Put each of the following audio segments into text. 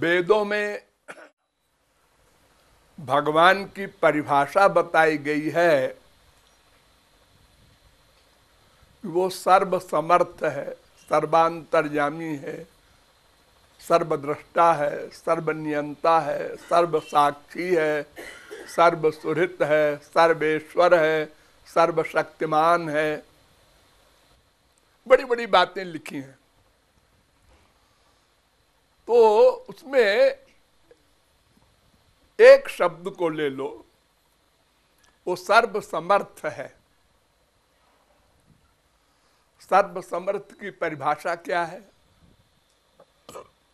वेदों में भगवान की परिभाषा बताई गई है वो सर्व समर्थ है सर्वांतर्यामी है सर्वद्रष्टा है सर्वनियंता है सर्व साक्षी है सुहृत है सर्वेश्वर है सर्वशक्तिमान है बड़ी बड़ी बातें लिखी हैं तो उसमें एक शब्द को ले लो वो सर्वसमर्थ है सर्वसमर्थ की परिभाषा क्या है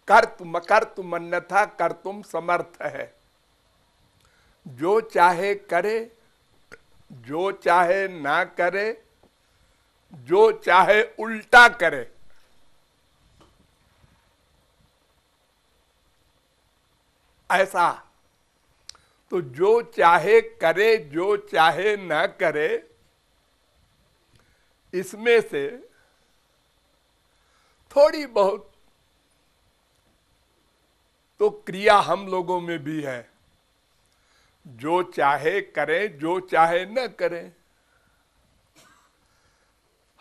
कर्त मकर्त मन्यथा कर तुम समर्थ है जो चाहे करे जो चाहे ना करे जो चाहे उल्टा करे ऐसा तो जो चाहे करे जो चाहे न करे इसमें से थोड़ी बहुत तो क्रिया हम लोगों में भी है जो चाहे करें जो चाहे न करें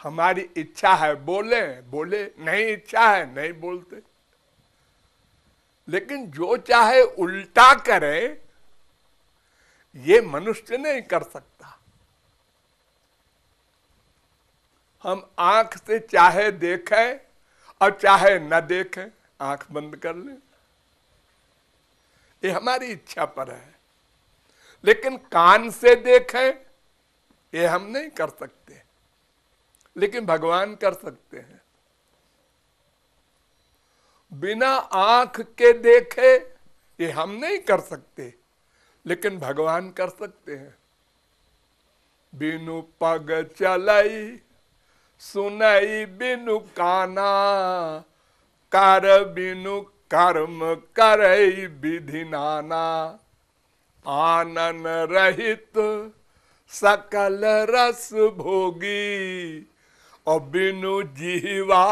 हमारी इच्छा है बोले बोले नहीं इच्छा है नहीं बोलते लेकिन जो चाहे उल्टा करे ये मनुष्य नहीं कर सकता हम आंख से चाहे देखें और चाहे न देखें आंख बंद कर लें ये हमारी इच्छा पर है लेकिन कान से देखें ये हम नहीं कर सकते लेकिन भगवान कर सकते हैं बिना आंख के देखे ये हम नहीं कर सकते लेकिन भगवान कर सकते हैं बिनु पग चलाई सुनई बिनु काना कर बिनु कर्म करई विधि नाना आनन रहित सकल रस भोगी और बिनु जीवा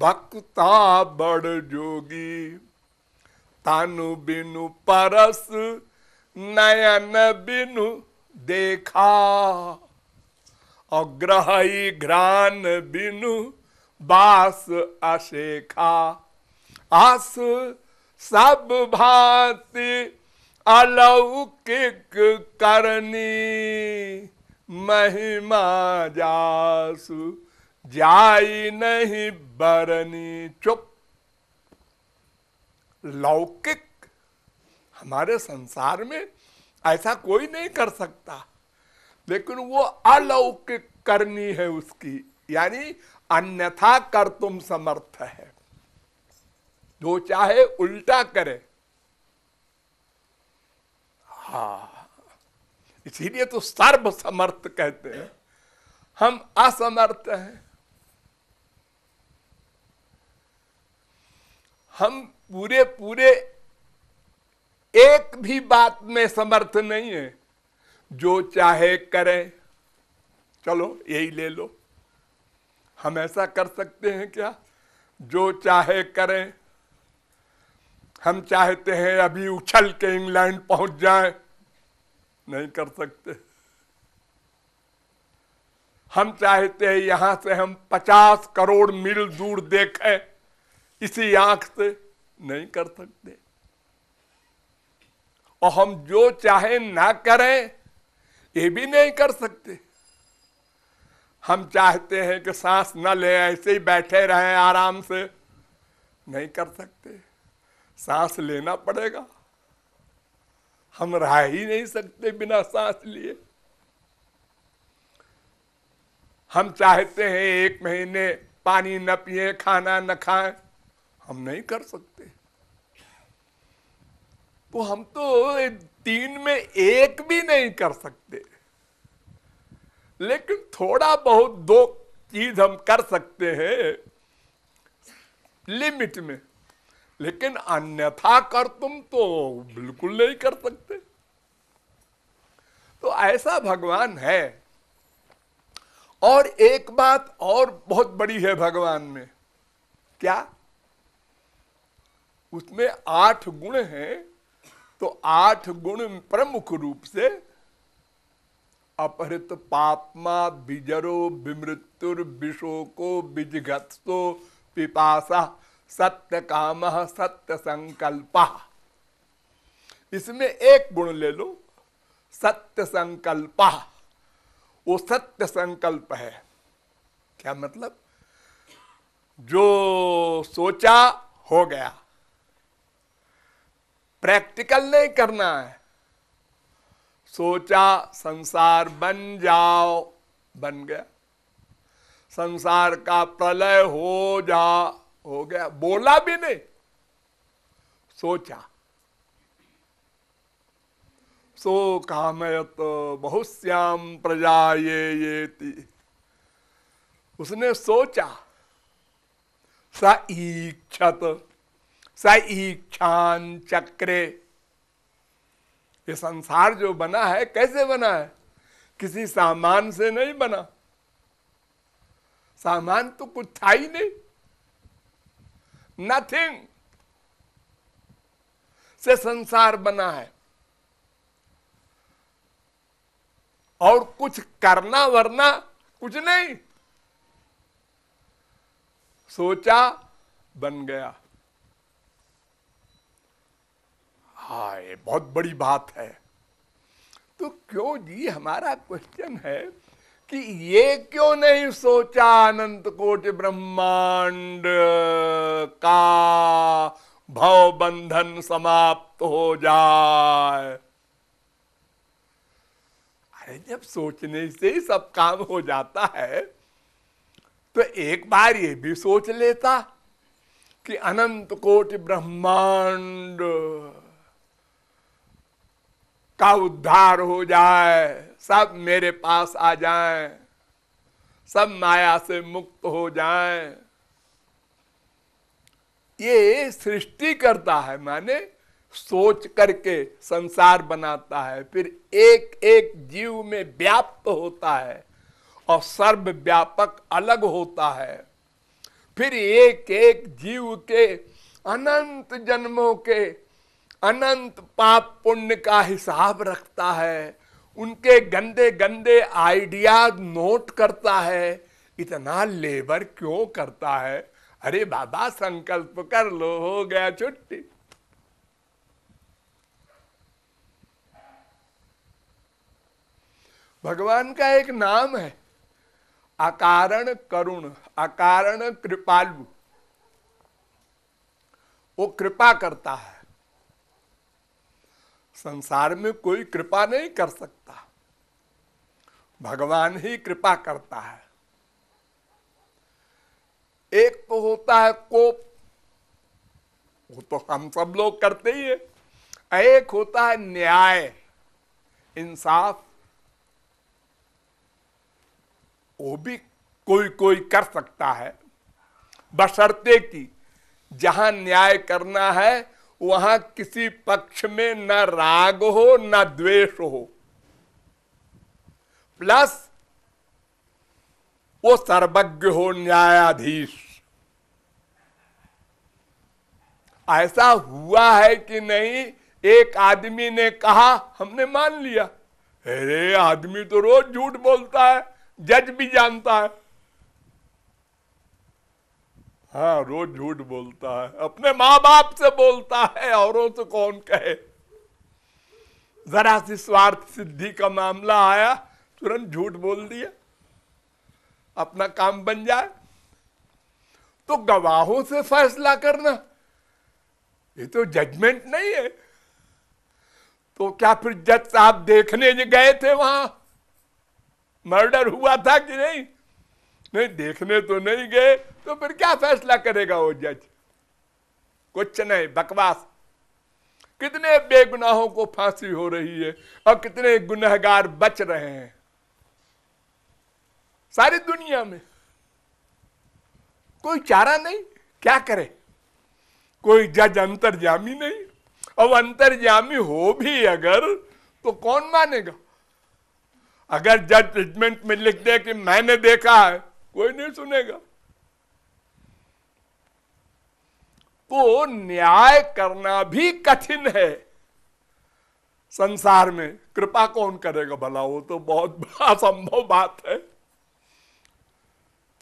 भक्ता बड़ जोगी तानु बिनु परस नयन बिनु देखा अग्रही ग्रही घ्रान बिनु बास अशेखा आस सब भांति अलौकिक करनी महिमा जासु जाई नहीं बरनी चुप लौकिक हमारे संसार में ऐसा कोई नहीं कर सकता लेकिन वो अलौकिक करनी है उसकी यानी अन्यथा कर तुम समर्थ है जो चाहे उल्टा करे हा इसीलिए तो सर्व समर्थ कहते हैं हम असमर्थ हैं हम पूरे पूरे एक भी बात में समर्थ नहीं है जो चाहे करे चलो यही ले लो हम ऐसा कर सकते हैं क्या जो चाहे करें हम चाहते हैं अभी उछल के इंग्लैंड पहुंच जाए नहीं कर सकते हम चाहते हैं यहां से हम पचास करोड़ मील दूर देखें इसी आंख से नहीं कर सकते और हम जो चाहे ना करें ये भी नहीं कर सकते हम चाहते हैं कि सांस ना ले ऐसे ही बैठे रहें आराम से नहीं कर सकते सांस लेना पड़ेगा हम रह ही नहीं सकते बिना सांस लिए हम चाहते हैं एक महीने पानी न पिए खाना न खाएं हम नहीं कर सकते तो हम तो तीन में एक भी नहीं कर सकते लेकिन थोड़ा बहुत दो चीज हम कर सकते हैं लिमिट में लेकिन अन्यथा कर तुम तो बिल्कुल नहीं कर सकते तो ऐसा भगवान है और एक बात और बहुत बड़ी है भगवान में क्या उसमें आठ गुण हैं तो आठ गुण प्रमुख रूप से अपहृत पापमा बिजरो विमृत्युर विशोको बिजघत्सो पिपासा सत्य काम सत्य संकल्प इसमें एक गुण ले लो सत्य संकल्प वो सत्य संकल्प है क्या मतलब जो सोचा हो गया प्रैक्टिकल नहीं करना है सोचा संसार बन जाओ बन गया संसार का प्रलय हो जा हो गया बोला भी नहीं सोचा सो कामयत तो श्याम प्रजा ये ये थी उसने सोचा सा इच्छत स ईक्षान चक्रे ये संसार जो बना है कैसे बना है किसी सामान से नहीं बना सामान तो कुछ था ही नहीं नथिंग से संसार बना है और कुछ करना वरना कुछ नहीं सोचा बन गया हाय बहुत बड़ी बात है तो क्यों जी हमारा क्वेश्चन है कि ये क्यों नहीं सोचा अनंत कोट ब्रह्मांड का भव बंधन समाप्त हो जाए अरे जब सोचने से ही सब काम हो जाता है तो एक बार ये भी सोच लेता कि अनंत कोट ब्रह्मांड का उद्धार हो जाए सब मेरे पास आ जाए सब माया से मुक्त हो जाए ये सृष्टि करता है माने सोच करके संसार बनाता है फिर एक एक जीव में व्याप्त होता है और सर्व व्यापक अलग होता है फिर एक एक जीव के अनंत जन्मों के अनंत पाप पुण्य का हिसाब रखता है उनके गंदे गंदे आइडिया नोट करता है इतना लेबर क्यों करता है अरे बाबा संकल्प कर लो हो गया छुट्टी भगवान का एक नाम है अकारण करुण अकारण कृपालु वो कृपा करता है संसार में कोई कृपा नहीं कर सकता भगवान ही कृपा करता है एक तो होता है कोप वो तो हम सब लोग करते ही है एक होता है न्याय इंसाफ वो भी कोई कोई कर सकता है बशर्ते की जहां न्याय करना है वहां किसी पक्ष में ना राग हो ना द्वेष हो प्लस वो सर्वज्ञ हो न्यायाधीश ऐसा हुआ है कि नहीं एक आदमी ने कहा हमने मान लिया अरे आदमी तो रोज झूठ बोलता है जज भी जानता है हाँ रोज झूठ बोलता है अपने माँ बाप से बोलता है औरों से कौन कहे जरा सी स्वार्थ सिद्धि का मामला आया तुरंत झूठ बोल दिया अपना काम बन जाए तो गवाहों से फैसला करना ये तो जजमेंट नहीं है तो क्या फिर जज साहब देखने गए थे वहां मर्डर हुआ था कि नहीं नहीं देखने तो नहीं गए तो फिर क्या फैसला करेगा वो जज कुछ नहीं बकवास कितने बेगुनाहों को फांसी हो रही है और कितने गुनहगार बच रहे हैं सारी दुनिया में कोई चारा नहीं क्या करे कोई जज अंतर्जामी नहीं अब अंतर्जामी हो भी अगर तो कौन मानेगा अगर जज ट्रीटमेंट में लिख दे कि मैंने देखा है कोई नहीं सुनेगा तो न्याय करना भी कठिन है संसार में कृपा कौन करेगा भला वो तो बहुत असंभव बात है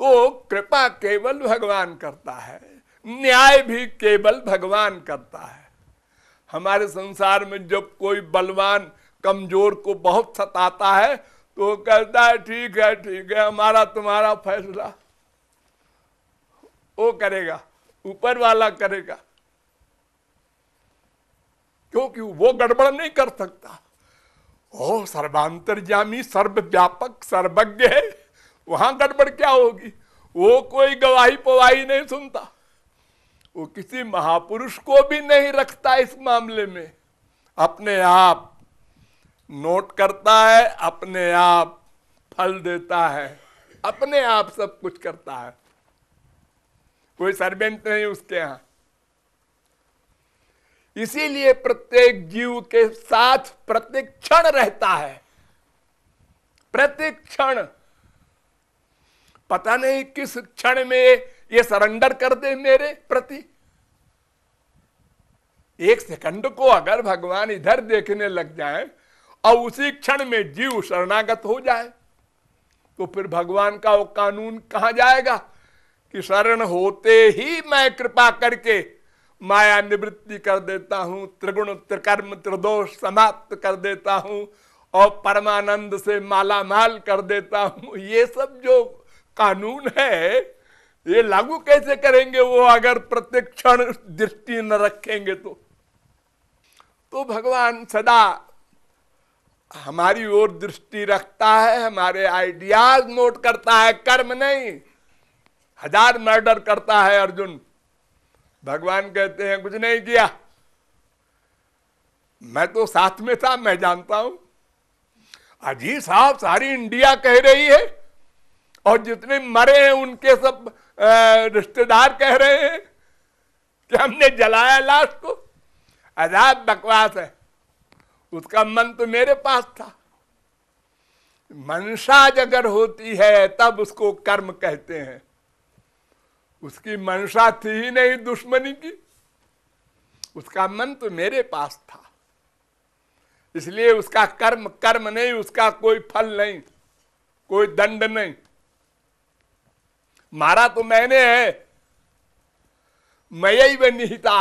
तो कृपा केवल भगवान करता है न्याय भी केवल भगवान करता है हमारे संसार में जब कोई बलवान कमजोर को बहुत सताता है तो कहता है ठीक है ठीक है हमारा तुम्हारा फैसला वो करेगा ऊपर वाला करेगा क्योंकि वो गड़बड़ नहीं कर सकता ओ सर्व सर्वव्यापक सर्वज्ञ है वहां गड़बड़ क्या होगी वो कोई गवाही पवाही नहीं सुनता वो किसी महापुरुष को भी नहीं रखता इस मामले में अपने आप नोट करता है अपने आप फल देता है अपने आप सब कुछ करता है कोई सर्वेंट नहीं उसके यहां इसीलिए प्रत्येक जीव के साथ प्रत्येक क्षण रहता है प्रत्येक क्षण पता नहीं किस क्षण में ये सरेंडर कर दे मेरे प्रति एक सेकंड को अगर भगवान इधर देखने लग जाए और उसी क्षण में जीव शरणागत हो जाए तो फिर भगवान का वो कानून कहा जाएगा कि शरण होते ही मैं कृपा करके माया निवृत्ति कर देता हूं त्रिगुण त्रिकर्म त्रिदोष समाप्त कर देता हूं और परमानंद से माला माल कर देता हूं ये सब जो कानून है ये लागू कैसे करेंगे वो अगर प्रत्यक्षण दृष्टि न रखेंगे तो तो भगवान सदा हमारी ओर दृष्टि रखता है हमारे आइडियाज नोट करता है कर्म नहीं हजार मर्डर करता है अर्जुन भगवान कहते हैं कुछ नहीं किया मैं तो साथ में था मैं जानता हूं अजी साहब सारी इंडिया कह रही है और जितने मरे हैं उनके सब रिश्तेदार कह रहे हैं कि हमने जलाया लाश को अजाब बकवास है उसका मन तो मेरे पास था मनसा अगर होती है तब उसको कर्म कहते हैं उसकी मनसा थी ही नहीं दुश्मनी की उसका मन तो मेरे पास था इसलिए उसका कर्म कर्म नहीं उसका कोई फल नहीं कोई दंड नहीं मारा तो मैंने है मैं निहिता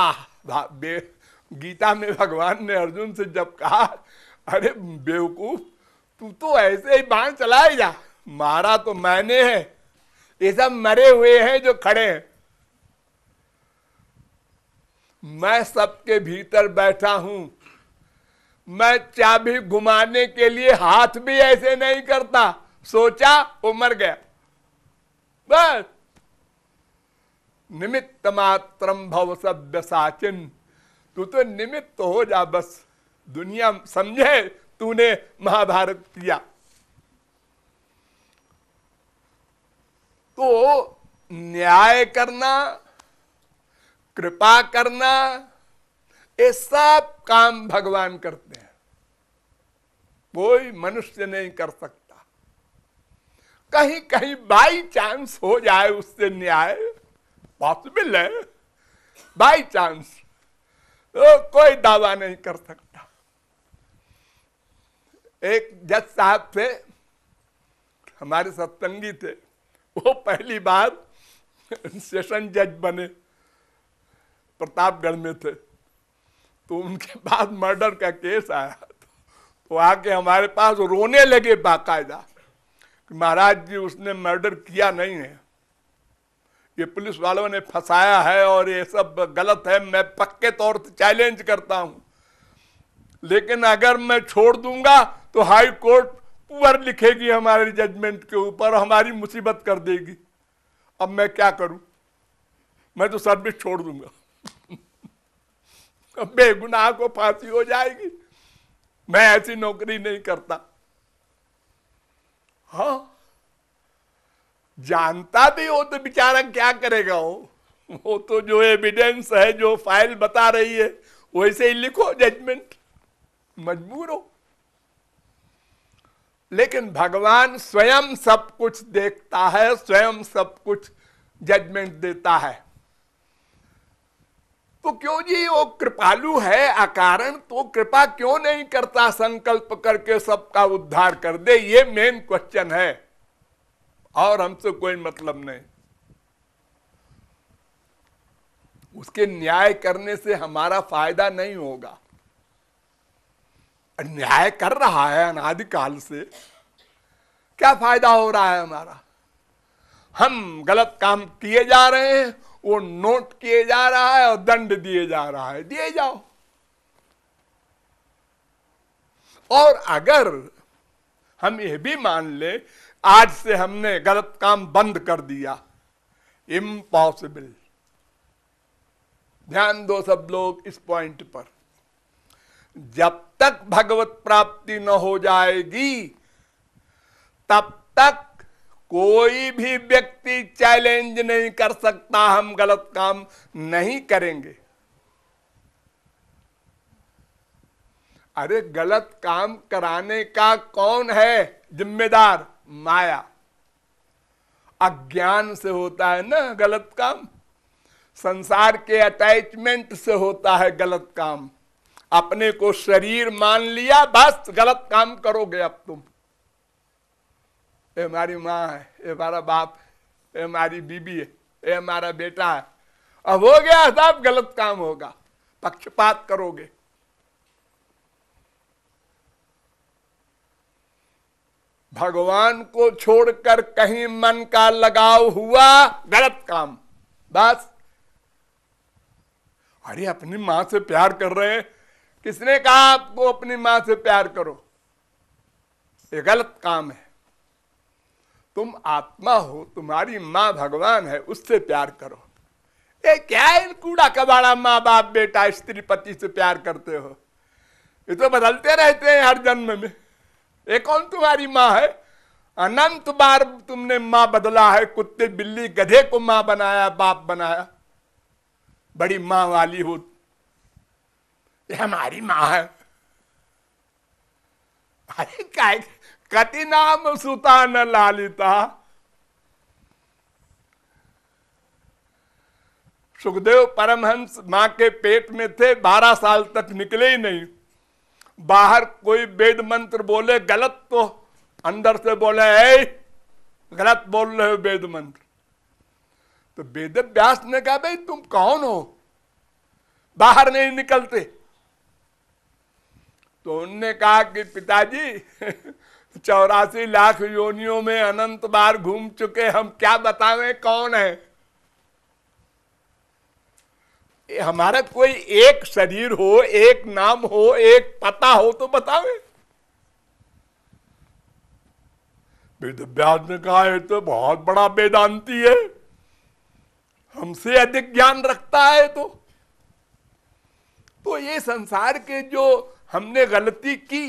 गीता में भगवान ने अर्जुन से जब कहा अरे बेवकूफ तू तो ऐसे ही बाण चलाए जा मारा तो मैंने है ये सब मरे हुए हैं जो खड़े हैं मैं सबके भीतर बैठा हूं मैं चाबी घुमाने के लिए हाथ भी ऐसे नहीं करता सोचा वो मर गया बस निमित्त मात्रम भव सभ्य साचिन तू तो निमित्त तो हो जा बस दुनिया समझे तूने महाभारत किया तो न्याय करना कृपा करना ये सब काम भगवान करते हैं कोई मनुष्य नहीं कर सकता कहीं कहीं बाई चांस हो जाए उससे न्याय पॉसिबल है बाई चांस तो कोई दावा नहीं कर सकता एक जज साहब थे हमारे सत्संगी थे वो पहली बार सेशन जज बने प्रतापगढ़ में थे तो उनके बाद मर्डर का केस आया तो आके हमारे पास रोने लगे बाकायदा कि महाराज जी उसने मर्डर किया नहीं है ये पुलिस वालों ने फंसाया है और ये सब गलत है मैं पक्के तौर से चैलेंज करता हूं लेकिन अगर मैं छोड़ दूंगा तो हाई कोर्ट पुअर लिखेगी हमारे जजमेंट के ऊपर हमारी मुसीबत कर देगी अब मैं क्या करूं मैं तो सर्विस छोड़ दूंगा बेगुनाह को फांसी हो जाएगी मैं ऐसी नौकरी नहीं करता हाँ जानता भी हो तो बेचारा क्या करेगा वो वो तो जो एविडेंस है जो फाइल बता रही है वैसे ही लिखो जजमेंट मजबूर हो लेकिन भगवान स्वयं सब कुछ देखता है स्वयं सब कुछ जजमेंट देता है तो क्यों जी वो कृपालु है अकारण तो कृपा क्यों नहीं करता संकल्प करके सबका उद्धार कर दे ये मेन क्वेश्चन है और हमसे कोई मतलब नहीं उसके न्याय करने से हमारा फायदा नहीं होगा न्याय कर रहा है अनादिकाल से क्या फायदा हो रहा है हमारा हम गलत काम किए जा रहे हैं वो नोट किए जा रहा है और दंड दिए जा रहा है दिए जाओ और अगर हम यह भी मान ले आज से हमने गलत काम बंद कर दिया इम्पॉसिबल ध्यान दो सब लोग इस पॉइंट पर जब तक भगवत प्राप्ति न हो जाएगी तब तक कोई भी व्यक्ति चैलेंज नहीं कर सकता हम गलत काम नहीं करेंगे अरे गलत काम कराने का कौन है जिम्मेदार माया अज्ञान से होता है ना गलत काम संसार के अटैचमेंट से होता है गलत काम अपने को शरीर मान लिया बस गलत काम करोगे अब तुम ये हमारी माँ है ये हमारा बाप है ये हमारी बीबी है ये हमारा बेटा है अब हो गया साहब गलत काम होगा पक्षपात करोगे भगवान को छोड़कर कहीं मन का लगाव हुआ गलत काम बस अरे अपनी मां से प्यार कर रहे हैं किसने कहा आपको अपनी मां से प्यार करो ये गलत काम है तुम आत्मा हो तुम्हारी मां भगवान है उससे प्यार करो ये क्या इन कूड़ा कबाड़ा माँ बाप बेटा स्त्री पति से प्यार करते हो ये तो बदलते रहते हैं हर जन्म में ये कौन तुम्हारी माँ है अनंत बार तुमने माँ बदला है कुत्ते बिल्ली गधे को माँ बनाया बाप बनाया बड़ी माँ वाली हो ये हमारी माँ है अरे क्या कति नाम सुता न लालिता सुखदेव परमहंस माँ के पेट में थे बारह साल तक निकले ही नहीं बाहर कोई वेद मंत्र बोले गलत तो अंदर से बोले ऐ गलत बोल रहे हो वेद मंत्र तो वेद व्यास ने कहा भाई तुम कौन हो बाहर नहीं निकलते तो उनने कहा कि पिताजी चौरासी लाख योनियों में अनंत बार घूम चुके हम क्या बतावे कौन है हमारा कोई एक शरीर हो एक नाम हो एक पता हो तो बतावे वेदव्यास ने कहा है तो बहुत बड़ा वेदांती है हमसे अधिक ज्ञान रखता है तो तो ये संसार के जो हमने गलती की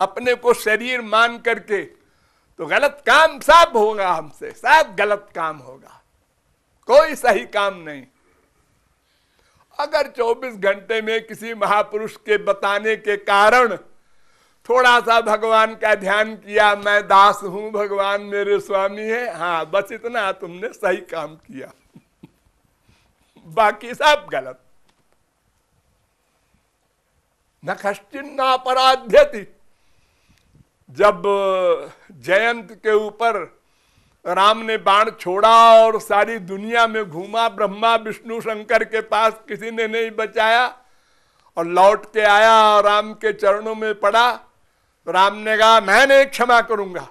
अपने को शरीर मान करके तो गलत काम सब होगा हमसे सब गलत काम होगा कोई सही काम नहीं अगर 24 घंटे में किसी महापुरुष के बताने के कारण थोड़ा सा भगवान का ध्यान किया मैं दास हूं भगवान मेरे स्वामी है हाँ बस इतना तुमने सही काम किया बाकी सब गलत न कश्चिन अपराध्य जब जयंत के ऊपर राम ने बाण छोड़ा और सारी दुनिया में घूमा ब्रह्मा विष्णु शंकर के पास किसी ने नहीं बचाया और लौट के आया और राम के चरणों में पड़ा राम ने कहा मैं नहीं क्षमा करूंगा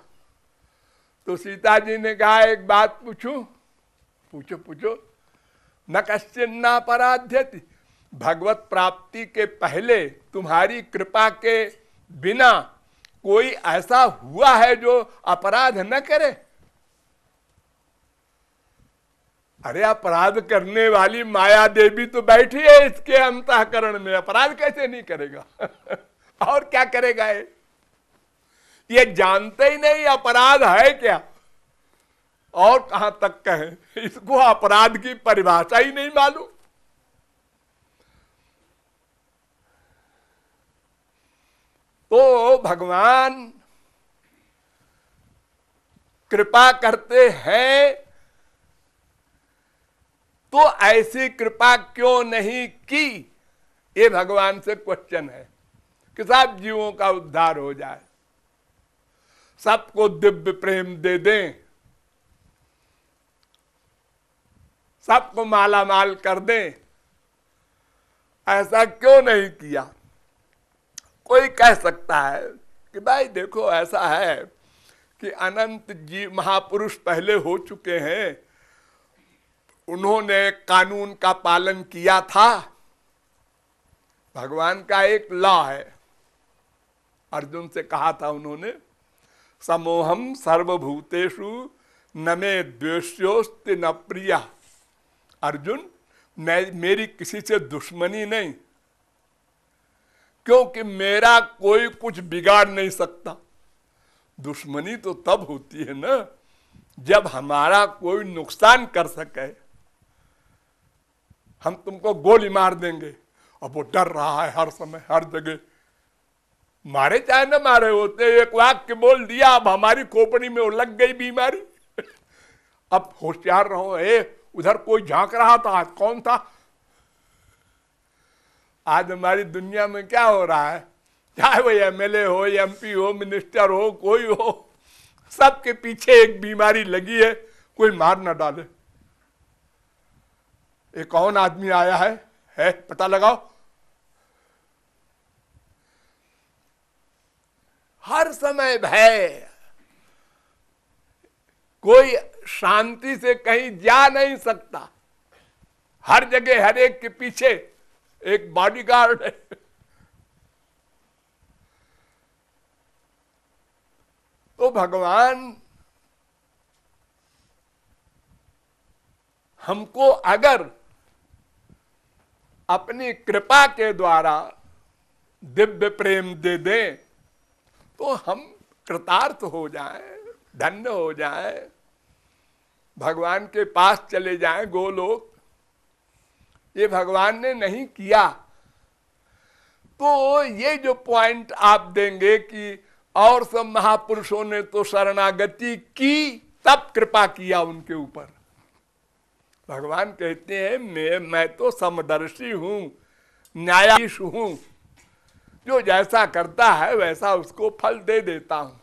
तो सीता जी ने कहा एक बात पूछूं पूछो पूछो न कश्चिन ना अपराध्य भगवत प्राप्ति के पहले तुम्हारी कृपा के बिना कोई ऐसा हुआ है जो अपराध न करे अरे अपराध करने वाली माया देवी तो बैठी है इसके अंतकरण में अपराध कैसे नहीं करेगा और क्या करेगा ये ये जानते ही नहीं अपराध है क्या और कहां तक कहें इसको अपराध की परिभाषा ही नहीं मालूम तो भगवान कृपा करते हैं तो ऐसी कृपा क्यों नहीं की ये भगवान से क्वेश्चन है कि साहब जीवों का उद्धार हो जाए सबको दिव्य प्रेम दे दें सबको माला माल कर दें ऐसा क्यों नहीं किया कोई कह सकता है कि भाई देखो ऐसा है कि अनंत जी महापुरुष पहले हो चुके हैं उन्होंने कानून का पालन किया था भगवान का एक लॉ है अर्जुन से कहा था उन्होंने समोहम सर्वभूतेशु न मे न प्रिया अर्जुन मैं मेरी किसी से दुश्मनी नहीं क्योंकि मेरा कोई कुछ बिगाड़ नहीं सकता दुश्मनी तो तब होती है ना जब हमारा कोई नुकसान कर सके हम तुमको गोली मार देंगे अब वो डर रहा है हर समय हर जगह मारे चाहे ना मारे होते एक वाक्य बोल दिया अब हमारी खोपड़ी में वो लग गई बीमारी अब होशियार रहो ए उधर कोई झांक रहा था कौन था आज हमारी दुनिया में क्या हो रहा है चाहे वो एमएलए हो एमपी हो मिनिस्टर हो कोई हो सबके पीछे एक बीमारी लगी है कोई मार ना डाले ये कौन आदमी आया है है पता लगाओ हर समय भय कोई शांति से कहीं जा नहीं सकता हर जगह हर एक के पीछे एक बॉडीगार्ड है तो भगवान हमको अगर अपनी कृपा के द्वारा दिव्य प्रेम दे दे तो हम कृतार्थ हो जाए धन्य हो जाए भगवान के पास चले जाए गोलोक ये भगवान ने नहीं किया तो ये जो पॉइंट आप देंगे कि और सब महापुरुषों ने तो शरणागति की तब कृपा किया उनके ऊपर भगवान कहते हैं मैं मैं तो समदर्शी हूँ न्यायाधीश हूँ जो जैसा करता है वैसा उसको फल दे देता हूँ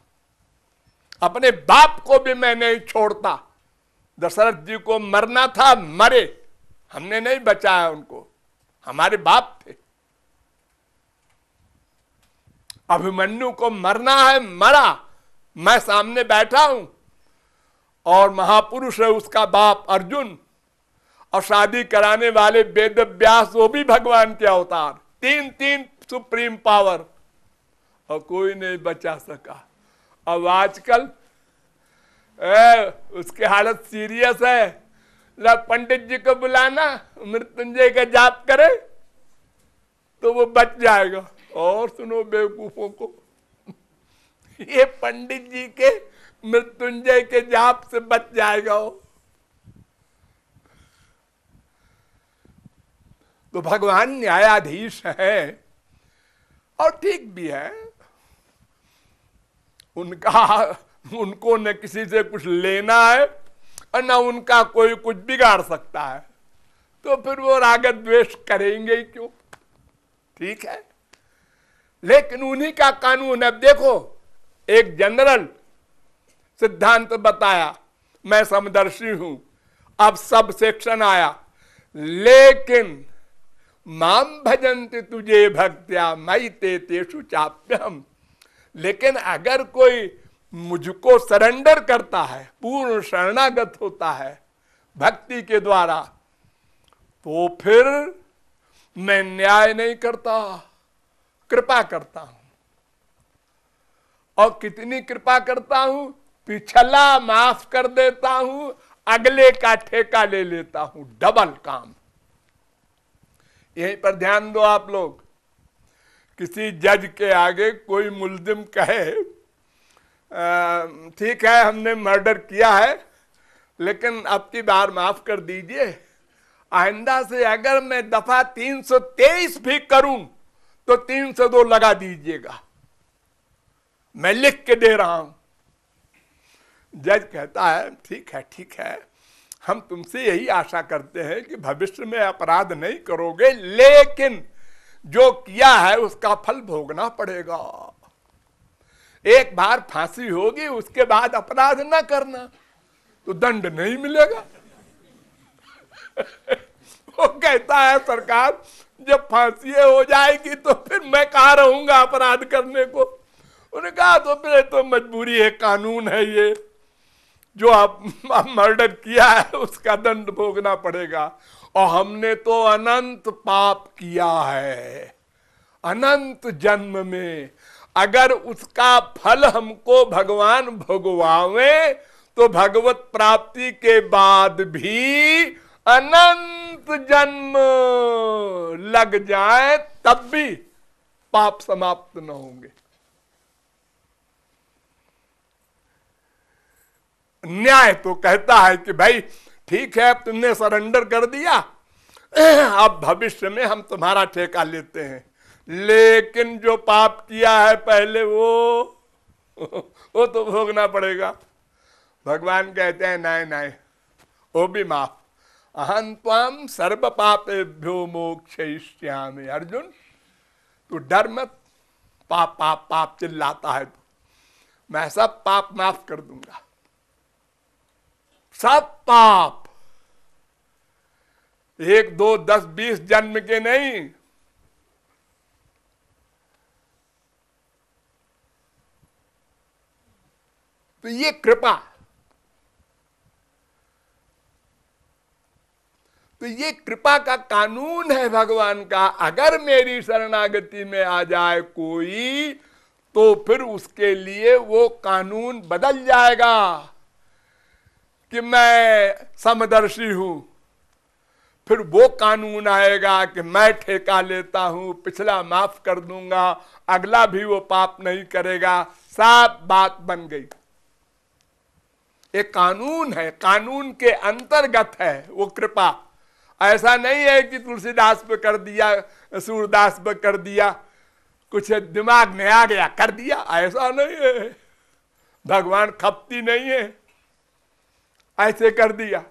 अपने बाप को भी मैं नहीं छोड़ता दशरथ जी को मरना था मरे हमने नहीं बचाया उनको हमारे बाप थे अभिमन्यु को मरना है मरा मैं सामने बैठा हूं और महापुरुष है उसका बाप अर्जुन और शादी कराने वाले वेद व्यास वो भी भगवान के अवतार तीन तीन सुप्रीम पावर और कोई नहीं बचा सका अब आजकल ए, उसकी हालत सीरियस है पंडित जी को बुलाना मृत्युंजय का जाप करे तो वो बच जाएगा और सुनो बेवकूफों को ये पंडित जी के मृत्युंजय के जाप से बच जाएगा वो तो भगवान न्यायाधीश है और ठीक भी है उनका उनको न किसी से कुछ लेना है और न उनका कोई कुछ बिगाड़ सकता है तो फिर वो राग द्वेष करेंगे क्यों ठीक है लेकिन उन्हीं का कानून अब देखो एक जनरल सिद्धांत बताया मैं समदर्शी हूं अब सब सेक्शन आया लेकिन माम भजंती तुझे भक्त्या मई ते तेषु चाप्यम लेकिन अगर कोई मुझको सरेंडर करता है पूर्ण शरणागत होता है भक्ति के द्वारा तो फिर मैं न्याय नहीं करता कृपा करता हूं और कितनी कृपा करता हूं पिछला माफ कर देता हूं अगले का ठेका ले लेता हूं डबल काम यहीं पर ध्यान दो आप लोग किसी जज के आगे कोई मुलजिम कहे ठीक है हमने मर्डर किया है लेकिन अब की बार माफ कर दीजिए आइंदा से अगर मैं दफा 323 भी करूं तो 302 लगा दीजिएगा मैं लिख के दे रहा हूं जज कहता है ठीक है ठीक है हम तुमसे यही आशा करते हैं कि भविष्य में अपराध नहीं करोगे लेकिन जो किया है उसका फल भोगना पड़ेगा एक बार फांसी होगी उसके बाद अपराध ना करना तो दंड नहीं मिलेगा वो कहता है सरकार जब फांसी हो जाएगी तो फिर मैं कहा रहूंगा अपराध करने को उन्हें कहा तो फिर तो मजबूरी है कानून है ये जो आप, मर्डर किया है उसका दंड भोगना पड़ेगा और हमने तो अनंत पाप किया है अनंत जन्म में अगर उसका फल हमको भगवान भोगवावे तो भगवत प्राप्ति के बाद भी अनंत जन्म लग जाए तब भी पाप समाप्त न होंगे न्याय तो कहता है कि भाई ठीक है अब तुमने सरेंडर कर दिया अब भविष्य में हम तुम्हारा ठेका लेते हैं लेकिन जो पाप किया है पहले वो वो तो भोगना पड़ेगा भगवान कहते हैं नाय नाय वो भी माफ अहम तम सर्व भ्यो मोक्ष अर्जुन तू डर मत पाप पाप पाप चिल्लाता है तू मैं सब पाप माफ कर दूंगा सब पाप एक दो दस बीस जन्म के नहीं तो ये कृपा तो ये कृपा का कानून है भगवान का अगर मेरी शरणागति में आ जाए कोई तो फिर उसके लिए वो कानून बदल जाएगा कि मैं समदर्शी हूं फिर वो कानून आएगा कि मैं ठेका लेता हूं पिछला माफ कर दूंगा अगला भी वो पाप नहीं करेगा साफ बात बन गई एक कानून है कानून के अंतर्गत है वो कृपा ऐसा नहीं है कि तुलसीदास पे कर दिया सूरदास पे कर दिया कुछ दिमाग में आ गया कर दिया ऐसा नहीं है भगवान खपती नहीं है ऐसे कर दिया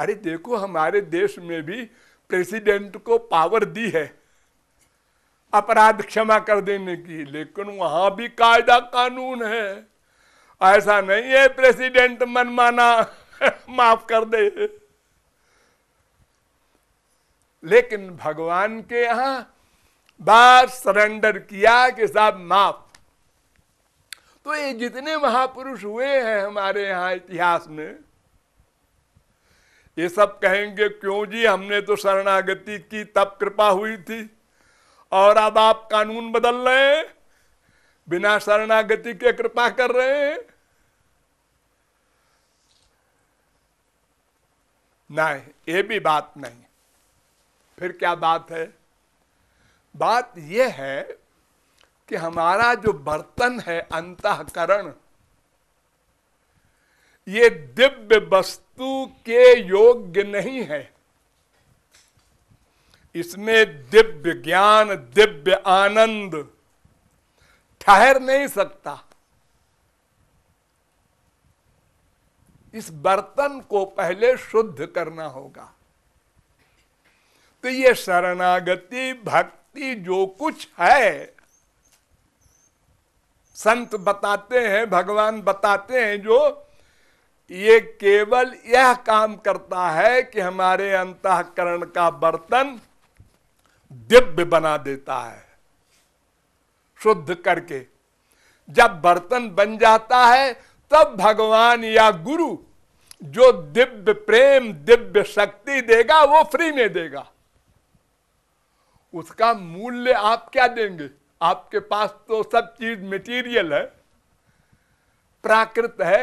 अरे देखो हमारे देश में भी प्रेसिडेंट को पावर दी है अपराध क्षमा कर देने की लेकिन वहां भी कायदा कानून है ऐसा नहीं है प्रेसिडेंट मनमाना माफ कर दे लेकिन भगवान के यहां बार सरेंडर किया कि साहब माफ तो ये जितने महापुरुष हुए हैं हमारे यहां इतिहास में ये सब कहेंगे क्यों जी हमने तो शरणागति की तब कृपा हुई थी और अब आप कानून बदल रहे हैं बिना शरणागति के कृपा कर रहे हैं नहीं ये भी बात नहीं फिर क्या बात है बात यह है कि हमारा जो बर्तन है अंतकरण ये दिव्य वस्तु वस्तु के योग्य नहीं है इसमें दिव्य ज्ञान दिव्य आनंद ठहर नहीं सकता इस बर्तन को पहले शुद्ध करना होगा तो ये शरणागति भक्ति जो कुछ है संत बताते हैं भगवान बताते हैं जो ये केवल यह काम करता है कि हमारे अंतकरण का बर्तन दिव्य बना देता है शुद्ध करके जब बर्तन बन जाता है तब भगवान या गुरु जो दिव्य प्रेम दिव्य शक्ति देगा वो फ्री में देगा उसका मूल्य आप क्या देंगे आपके पास तो सब चीज मटेरियल है प्राकृत है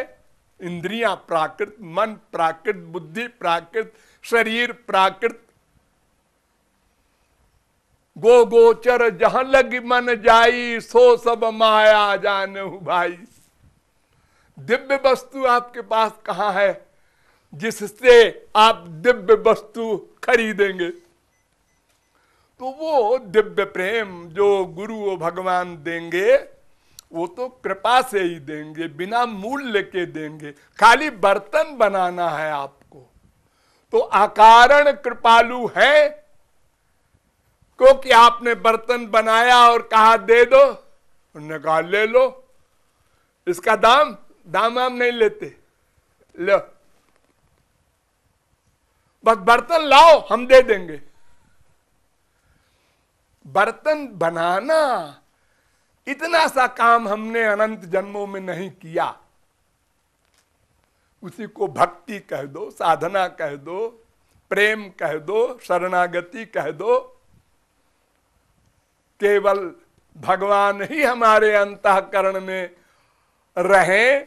इंद्रियां प्राकृत मन प्राकृत बुद्धि प्राकृत शरीर प्राकृत गो गोचर जहां लग मन जाई सो सब माया जान भाई दिव्य वस्तु आपके पास कहा है जिससे आप दिव्य वस्तु खरीदेंगे तो वो दिव्य प्रेम जो गुरु और भगवान देंगे वो तो कृपा से ही देंगे बिना मूल लेके देंगे खाली बर्तन बनाना है आपको तो आकारण कृपालु है क्योंकि आपने बर्तन बनाया और कहा दे दो निकाल ले लो इसका दाम दाम हम नहीं लेते लो बस बर्तन लाओ हम दे देंगे बर्तन बनाना इतना सा काम हमने अनंत जन्मों में नहीं किया उसी को भक्ति कह दो साधना कह दो प्रेम कह दो शरणागति कह दो केवल भगवान ही हमारे अंतकरण में रहे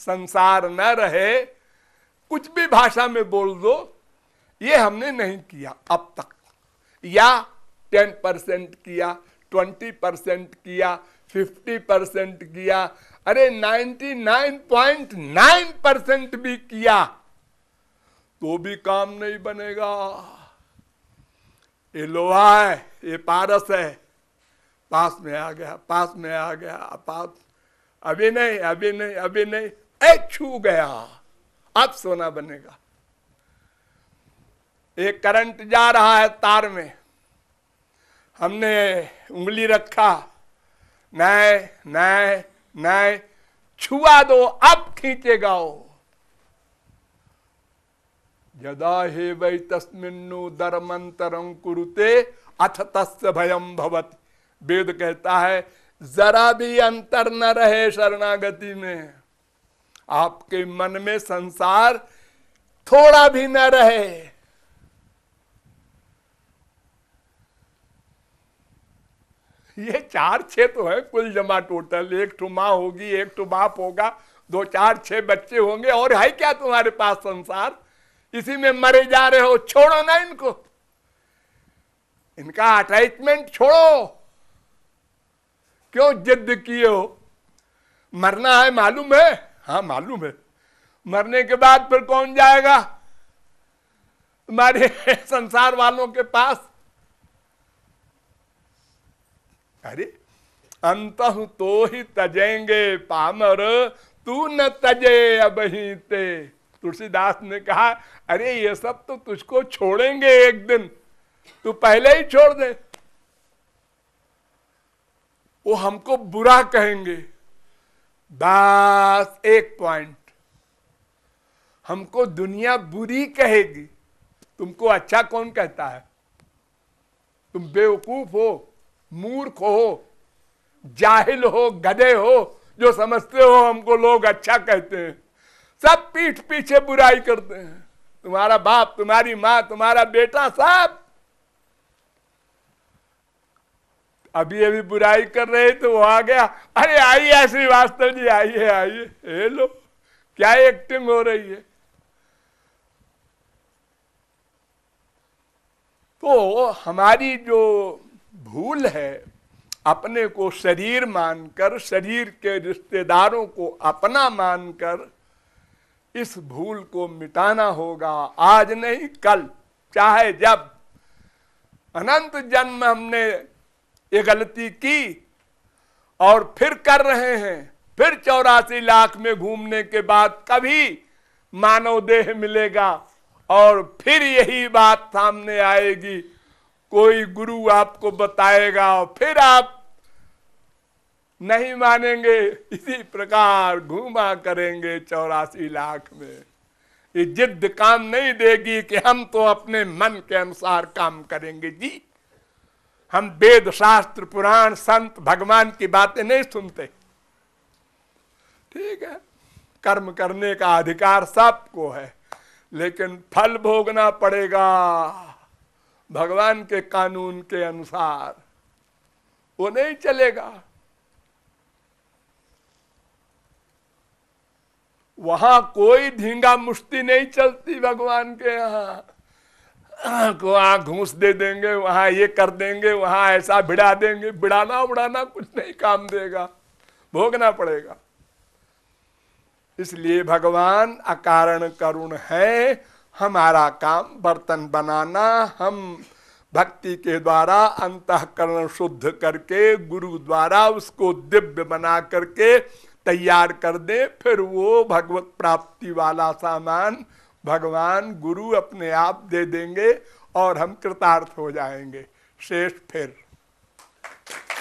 संसार न रहे कुछ भी भाषा में बोल दो ये हमने नहीं किया अब तक या टेन परसेंट किया ट्वेंटी परसेंट किया फिफ्टी परसेंट किया अरे ninety nine point nine percent भी किया तो भी काम नहीं बनेगा ये लोहा है ये पारस है पास में आ गया पास में आ गया पास अभी नहीं अभी नहीं अभी नहीं ए छू गया अब सोना बनेगा एक करंट जा रहा है तार में हमने उंगली रखा नए नए नए छुआ दो अब खींचे गाओ यदा हे वै तस्मिन्नु दरमंतर कुरुते अथ तस्य भयम भवत वेद कहता है जरा भी अंतर न रहे शरणागति में आपके मन में संसार थोड़ा भी न रहे ये चार छः तो है कुल जमा टोटल एक तो माँ होगी एक ठो बाप होगा दो चार छः बच्चे होंगे और है क्या तुम्हारे पास संसार इसी में मरे जा रहे हो छोड़ो ना इनको इनका अटैचमेंट छोड़ो क्यों जिद किए हो मरना है मालूम है हाँ मालूम है मरने के बाद फिर कौन जाएगा तुम्हारे संसार वालों के पास अरे अंत तो ही तजेंगे पामर तू न तजे अब ही ते तुलसीदास ने कहा अरे ये सब तो तुझको छोड़ेंगे एक दिन तू पहले ही छोड़ दे वो हमको बुरा कहेंगे दास एक पॉइंट हमको दुनिया बुरी कहेगी तुमको अच्छा कौन कहता है तुम बेवकूफ हो मूर्ख हो जाहिल हो गधे हो जो समझते हो हमको लोग अच्छा कहते हैं सब पीठ पीछे बुराई करते हैं तुम्हारा बाप तुम्हारी माँ तुम्हारा बेटा सब अभी अभी बुराई कर रहे तो वो आ गया अरे आइए श्रीवास्तव जी आइए आइए हे लो क्या एक्टिंग हो रही है तो हमारी जो भूल है अपने को शरीर मानकर शरीर के रिश्तेदारों को अपना मानकर इस भूल को मिटाना होगा आज नहीं कल चाहे जब अनंत जन्म हमने ये गलती की और फिर कर रहे हैं फिर चौरासी लाख में घूमने के बाद कभी मानव देह मिलेगा और फिर यही बात सामने आएगी कोई गुरु आपको बताएगा और फिर आप नहीं मानेंगे इसी प्रकार घूमा करेंगे चौरासी लाख में ये जिद काम नहीं देगी कि हम तो अपने मन के अनुसार काम करेंगे जी हम वेद शास्त्र पुराण संत भगवान की बातें नहीं सुनते ठीक है कर्म करने का अधिकार सबको है लेकिन फल भोगना पड़ेगा भगवान के कानून के अनुसार वो नहीं चलेगा वहां कोई ढींगा मुश्ती नहीं चलती भगवान के यहां को वहां घूस दे देंगे वहां ये कर देंगे वहां ऐसा भिड़ा देंगे भिड़ाना उड़ाना कुछ नहीं काम देगा भोगना पड़ेगा इसलिए भगवान अकारण करुण है हमारा काम बर्तन बनाना हम भक्ति के द्वारा अंतकरण शुद्ध करके गुरु द्वारा उसको दिव्य बना करके तैयार कर दे फिर वो भगवत प्राप्ति वाला सामान भगवान गुरु अपने आप दे देंगे और हम कृतार्थ हो जाएंगे शेष फिर